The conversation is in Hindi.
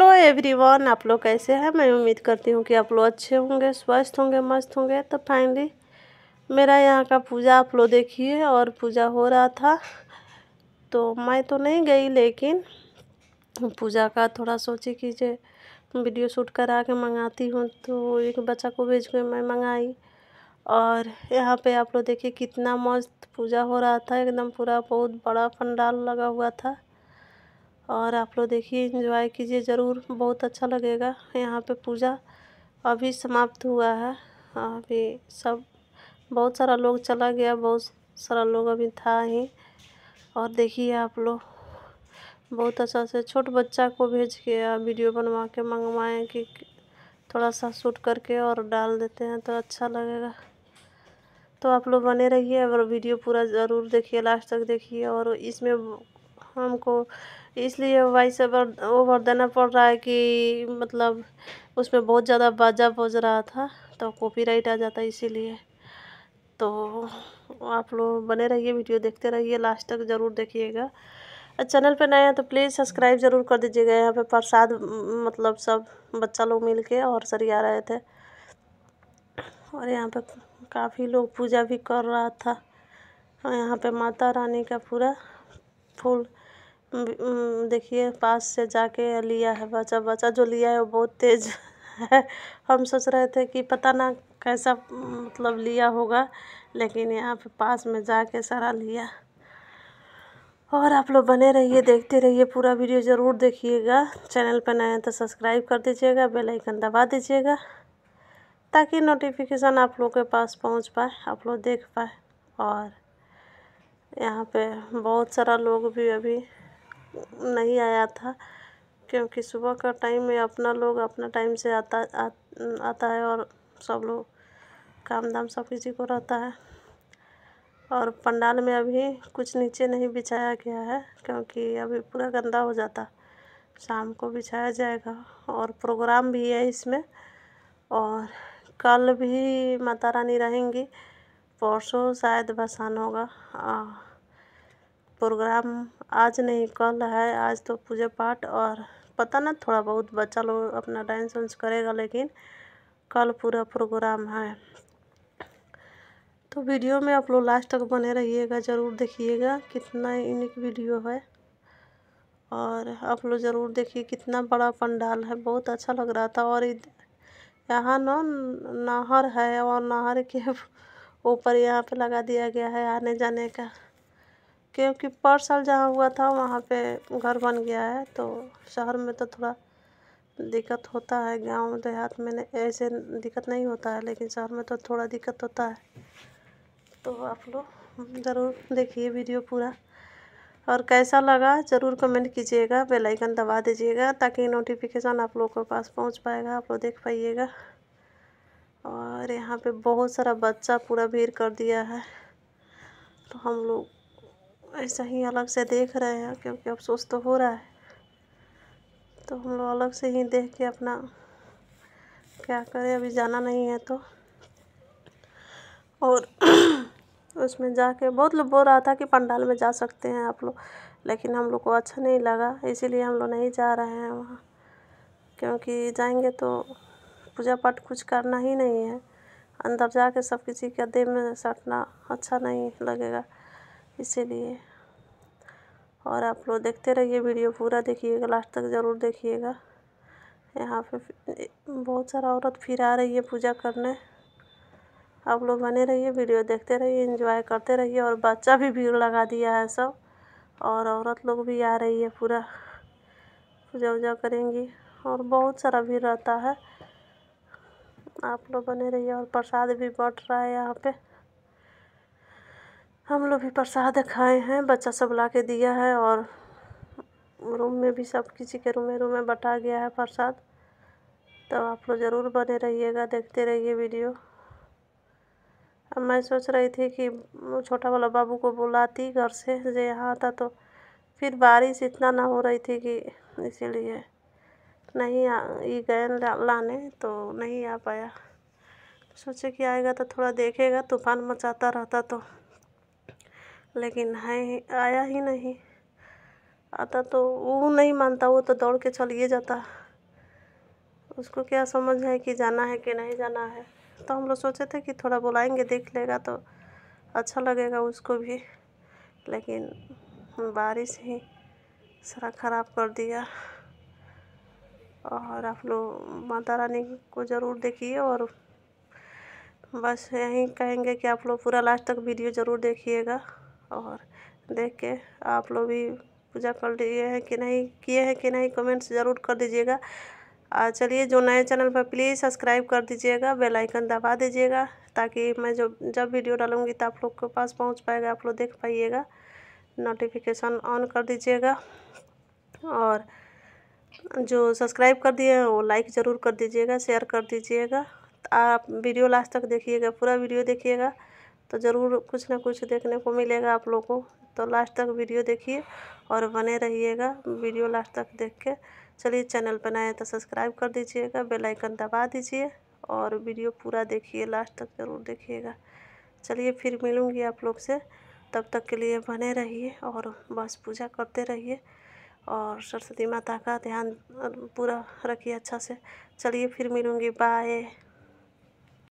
हेलो एवरीवन आप लोग कैसे हैं मैं उम्मीद करती हूँ कि आप लोग अच्छे होंगे स्वस्थ होंगे मस्त होंगे तो फाइनली मेरा यहाँ का पूजा आप लोग देखिए और पूजा हो रहा था तो मैं तो नहीं गई लेकिन पूजा का थोड़ा सोची कीजिए वीडियो शूट करा के मंगाती हूँ तो एक बच्चा को भेज के मैं मंगाई और यहाँ पे आप लोग देखिए कितना मस्त पूजा हो रहा था एकदम पूरा बहुत बड़ा पंडाल लगा हुआ था और आप लोग देखिए इंजॉय कीजिए ज़रूर बहुत अच्छा लगेगा यहाँ पे पूजा अभी समाप्त हुआ है अभी सब बहुत सारा लोग चला गया बहुत सारा लोग अभी था ही और देखिए आप लोग बहुत अच्छा से छोट बच्चा को भेज के वीडियो बनवा के मंगवाएँ कि थोड़ा सा शूट करके और डाल देते हैं तो अच्छा लगेगा तो आप लोग बने रहिए और वीडियो पूरा ज़रूर देखिए लास्ट तक देखिए और इसमें हमको इसलिए वॉइस ओवर ओवर देना पड़ रहा है कि मतलब उसमें बहुत ज़्यादा बाजा बज रहा था तो कॉपीराइट आ जाता है इसीलिए तो आप लोग बने रहिए वीडियो देखते रहिए लास्ट तक ज़रूर देखिएगा चैनल पे नया तो प्लीज़ सब्सक्राइब ज़रूर कर दीजिएगा यहाँ पे प्रसाद मतलब सब बच्चा लोग मिल के और सरी आ रहे थे और यहाँ पे काफ़ी लोग पूजा भी कर रहा था और यहाँ पे माता रानी का पूरा फूल देखिए पास से जाके लिया है बच्चा बच्चा जो लिया है वो बहुत तेज है हम सोच रहे थे कि पता ना कैसा मतलब लिया होगा लेकिन यहाँ पे पास में जाके सारा लिया और आप लोग बने रहिए देखते रहिए पूरा वीडियो ज़रूर देखिएगा चैनल पर नए हैं तो सब्सक्राइब कर दीजिएगा बेल आइकन दबा दीजिएगा ताकि नोटिफिकेशन आप लोग के पास पहुंच पाए आप लोग देख पाए और यहाँ पे बहुत सारा लोग भी अभी नहीं आया था क्योंकि सुबह का टाइम में अपना लोग अपना टाइम से आता आ, आता है और सब लोग काम धाम सब किसी को रहता है और पंडाल में अभी कुछ नीचे नहीं बिछाया गया है क्योंकि अभी पूरा गंदा हो जाता शाम को बिछाया जाएगा और प्रोग्राम भी है इसमें और कल भी माता रानी रहेंगी परसों शायद भसान होगा प्रोग्राम आज नहीं कल है आज तो पूजा पाठ और पता ना थोड़ा बहुत बच्चा लोग अपना डांस उन्स करेगा लेकिन कल पूरा प्रोग्राम है तो वीडियो में आप लोग लास्ट तक बने रहिएगा ज़रूर देखिएगा कितना यूनिक वीडियो है और आप लोग ज़रूर देखिए कितना बड़ा पंडाल है बहुत अच्छा लग रहा था और यहाँ ना नहर है और नहर के ऊपर यहाँ पे लगा दिया गया है आने जाने का क्योंकि पर साल जहाँ हुआ था वहाँ पे घर बन गया है तो शहर में तो थोड़ा दिक्कत होता है गांव देहात में तो ऐसे दिक्कत नहीं होता है लेकिन शहर में तो थोड़ा दिक्कत होता है तो आप लोग ज़रूर देखिए वीडियो पूरा और कैसा लगा ज़रूर कमेंट कीजिएगा बेल आइकन दबा दीजिएगा ताकि नोटिफिकेशन आप लोगों के पास पहुंच पाएगा आप लोग देख पाइएगा और यहाँ पे बहुत सारा बच्चा पूरा भीड़ कर दिया है तो हम लोग ऐसा ही अलग से देख रहे हैं क्योंकि अफसोस तो हो रहा है तो हम लोग अलग से ही देख के अपना क्या करें अभी जाना नहीं है तो और उसमें जाके बहुत लोग बोल रहा था कि पंडाल में जा सकते हैं आप लोग लेकिन हम लोग को अच्छा नहीं लगा इसीलिए हम लोग नहीं जा रहे हैं वहाँ क्योंकि जाएंगे तो पूजा पाठ कुछ करना ही नहीं है अंदर जाके सब किसी के देह में सटना अच्छा नहीं लगेगा इसीलिए और आप लोग देखते रहिए वीडियो पूरा देखिएगा लास्ट तक ज़रूर देखिएगा यहाँ पे बहुत सारा औरत फिर आ रही है पूजा करने आप लोग बने रहिए वीडियो देखते रहिए एंजॉय करते रहिए और बच्चा भी भीड़ लगा दिया है सब और औरत लोग भी आ रही है पूरा पूजा वूजा करेंगी और बहुत सारा भीड़ रहता है आप लोग बने रहिए और प्रसाद भी बट रहा है यहाँ पे हम लोग भी प्रसाद खाए हैं बच्चा सब ला के दिया है और रूम में भी सब किसी के रूम रूम में गया है प्रसाद तो आप लोग ज़रूर बने रहिएगा देखते रहिए वीडियो अब मैं सोच रही थी कि छोटा वाला बाबू को बुलाती घर से जो यहाँ आता तो फिर बारिश इतना ना हो रही थी कि इसीलिए नहीं ये गए लाने तो नहीं आ पाया सोचे कि आएगा तो थोड़ा देखेगा तूफान मचाता रहता तो लेकिन है आया ही नहीं आता तो वो नहीं मानता वो तो दौड़ के चलिए जाता उसको क्या समझ है कि जाना है कि नहीं जाना है तो हम लोग सोचे थे कि थोड़ा बुलाएंगे देख लेगा तो अच्छा लगेगा उसको भी लेकिन बारिश ही सारा ख़राब कर दिया और आप लोग माता रानी को ज़रूर देखिए और बस यहीं कहेंगे कि आप लोग पूरा लास्ट तक वीडियो ज़रूर देखिएगा और देख के आप लोग भी पूजा कर लिए हैं कि नहीं किए हैं कि नहीं कमेंट्स ज़रूर कर दीजिएगा चलिए जो नए चैनल पर प्लीज़ सब्सक्राइब कर दीजिएगा बेल आइकन दबा दीजिएगा ताकि मैं जो जब वीडियो डालूँगी तो आप लोग के पास पहुंच पाएगा आप लोग देख पाइएगा नोटिफिकेशन ऑन कर दीजिएगा और जो सब्सक्राइब कर दिए हैं वो लाइक ज़रूर कर दीजिएगा शेयर कर दीजिएगा आप वीडियो लास्ट तक देखिएगा पूरा वीडियो देखिएगा तो ज़रूर कुछ ना कुछ देखने को मिलेगा आप लोग को तो लास्ट तक वीडियो देखिए और बने रहिएगा वीडियो लास्ट तक देख के चलिए चैनल पर नए तो सब्सक्राइब कर दीजिएगा बेल आइकन दबा दीजिए और वीडियो पूरा देखिए लास्ट तक ज़रूर देखिएगा चलिए फिर मिलूँगी आप लोग से तब तक के लिए बने रहिए और बस पूजा करते रहिए और सरस्वती माता का ध्यान पूरा रखिए अच्छा से चलिए फिर मिलूँगी बाय